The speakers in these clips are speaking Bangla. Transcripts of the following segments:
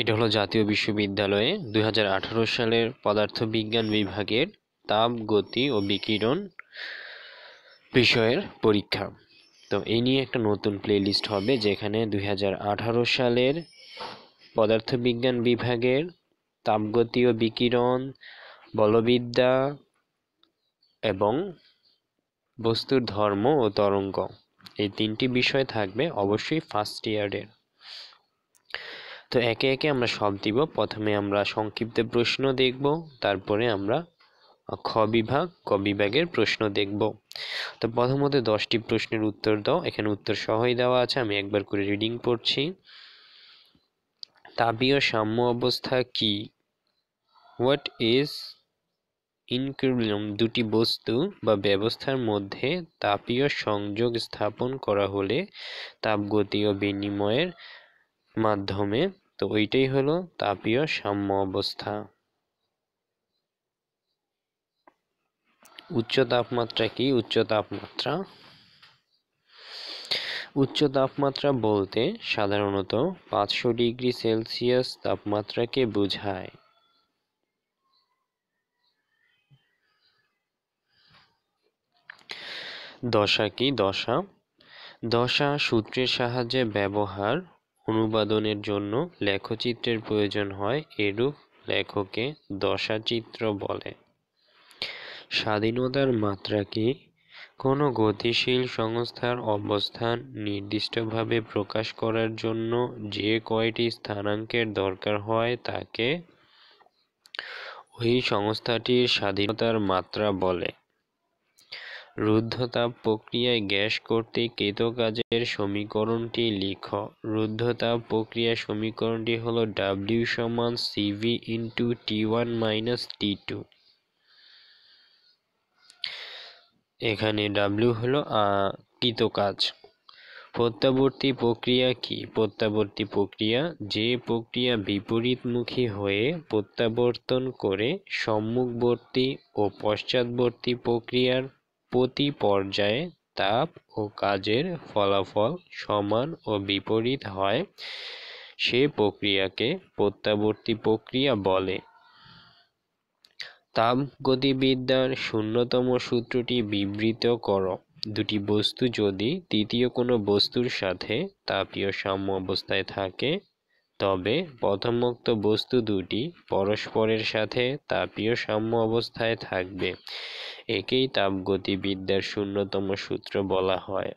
এটা হলো জাতীয় বিশ্ববিদ্যালয়ে দুই সালের পদার্থবিজ্ঞান বিভাগের তাপ গতি ও বিকিরণ বিষয়ের পরীক্ষা তো এই নিয়ে একটা নতুন প্লেলিস্ট হবে যেখানে দুই সালের পদার্থবিজ্ঞান বিভাগের তাপগতি ও বিকিরণ বলবিদ্যা এবং বস্তুর ধর্ম ও তরঙ্গ এই তিনটি বিষয় থাকবে অবশ্যই ফার্স্ট ইয়ারের তো একে একে আমরা সব দিব প্রথমে আমরা সংক্ষিপ্ত প্রশ্ন দেখব তারপরে আমরা খ বিভাগ ক বিভাগের প্রশ্ন দেখব তো প্রথমত দশটি প্রশ্নের উত্তর দাও এখানে উত্তর সহই দেওয়া আছে আমি একবার করে রিডিং পড়ছি তাপীয় সাম্য অবস্থা কি হোয়াট ইজ ইনকুলম দুটি বস্তু বা ব্যবস্থার মধ্যে তাপীয় সংযোগ স্থাপন করা হলে তাপগতীয় বিনিময়ের মাধ্যমে তো ওইটাই হলো তাপীয় সাম্য অবস্থা উচ্চ তাপমাত্রা কি উচ্চ তাপমাত্রা উচ্চ তাপমাত্রা বলতে সাধারণত পাঁচশো ডিগ্রি সেলসিয়াস তাপমাত্রাকে বোঝায় দশা কি দশা দশা সূত্রের সাহায্যে ব্যবহার অনুবাদনের জন্য লেখচিত্রের প্রয়োজন হয় এরূপ লেখকে দশাচিত্র বলে স্বাধীনতার মাত্রা কি কোনো গতিশীল সংস্থার অবস্থান নির্দিষ্টভাবে প্রকাশ করার জন্য যে কয়টি স্থানাঙ্কের দরকার হয় তাকে ওই সংস্থাটির স্বাধীনতার মাত্রা বলে রুদ্ধতাপ প্রক্রিয়ায় গ্যাস করতে কৃতকাজের সমীকরণটি লিখ রুদ্ধতাপ প্রক্রিয়া সমীকরণটি হলো ডাব্লিউ সমান CV into T one minus T two এখানে ডাব্লিউ হলো কৃত কাজ প্রত্যাবর্তী প্রক্রিয়া কি প্রত্যাবর্তী প্রক্রিয়া যে প্রক্রিয়া বিপরীতমুখী হয়ে প্রত্যাবর্তন করে সম্মুখবর্তী ও পশ্চাৎবর্তী প্রক্রিয়ার প্রতি পর্যায়ে তাপ ও কাজের ফলাফল সমান ও বিপরীত হয় সে প্রক্রিয়াকে প্রত্যাবর্তী প্রক্রিয়া বলে তাপ গতিবিদ্যার শূন্যতম সূত্রটি বিবৃত করো দুটি বস্তু যদি তৃতীয় কোনো বস্তুর সাথে তাপীয় সাম্য অবস্থায় থাকে তবে প্রথমোক্ত বস্তু দুটি পরস্পরের সাথে তাপীয় সাম্য অবস্থায় থাকবে একেই তাপগতিবিদ্যার শূন্যতম সূত্র বলা হয়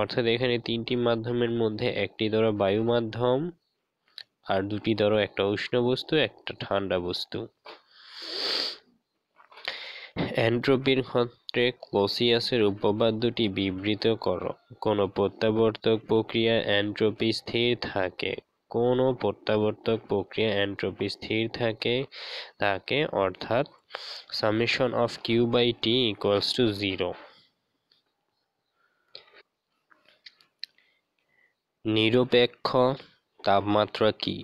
অর্থাৎ এখানে তিনটি মাধ্যমের মধ্যে একটি ধরো বায়ু মাধ্যম আর দুটি ধরো একটা উষ্ণ বস্তু একটা ঠান্ডা বস্তু অ্যান্ট্রোপির ক্ষেত্রে ক্লোসিয়াসের উপপাদ্যটি বিবৃত করো কোনো প্রত্যাবর্তক প্রক্রিয়া অ্যান্ট্রোপি স্থির থাকে কোনো প্রত্যাবর্তক প্রক্রিয়া এনট্রপি স্থির থাকে থাকে অর্থাৎ summation of Q by T equals to zero নিরপেক্ষ তাপমাত্রা কি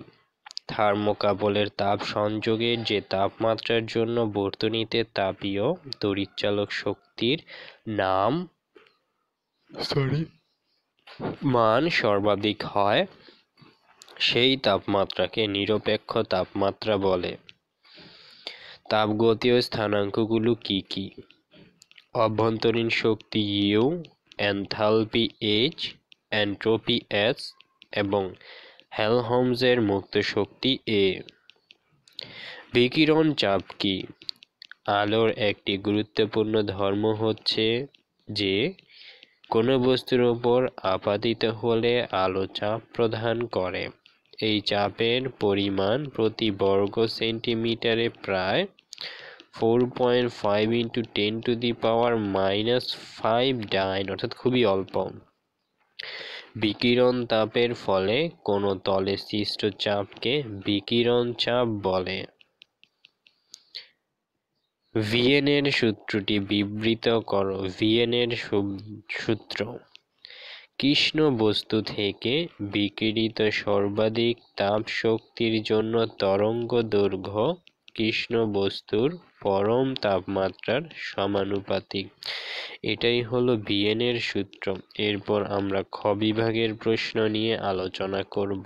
থার্মোকাবলের তাপ সংযোগের যে তাপমাত্রার জন্য বর্তনীতে তাপীয় তড়িৎচালক শক্তির নাম সরি মান সর্বাধিক হয় সেই তাপমাত্রাকে নিরপেক্ষ তাপমাত্রা বলে তাপগতীয় স্থানাঙ্কগুলো কি কি অভ্যন্তরীণ শক্তি U enthalpy H entropy S এবং হ্যালহোমসের মুক্ত শক্তি এ বিকিরণ চাপ কি আলোর একটি গুরুত্বপূর্ণ ধর্ম হচ্ছে যে কোনো বস্তুর ওপর আপাতিত হলে আলো চাপ প্রদান করে এই চাপের পরিমাণ প্রতি বর্গ সেন্টিমিটারে প্রায় four point five into ten to the power minus five dyne অর্থাৎ খুবই অল্প বিকিরণ তাপের ফলে কোনো তলে সৃষ্ট চাপকে বিকিরণ চাপ বলে এর সূত্রটি বিবৃত করো ভিয়েনের সূত্র কৃষ্ণ বস্তু থেকে বিকিরিত সর্বাধিক তাপ শক্তির জন্য তরঙ্গ দৈর্ঘ্য কৃষ্ণ বস্তুর পরম তাপমাত্রার সমানুপাতিক এটাই হলো এর সূত্র এরপর আমরা খ বিভাগের প্রশ্ন নিয়ে আলোচনা করব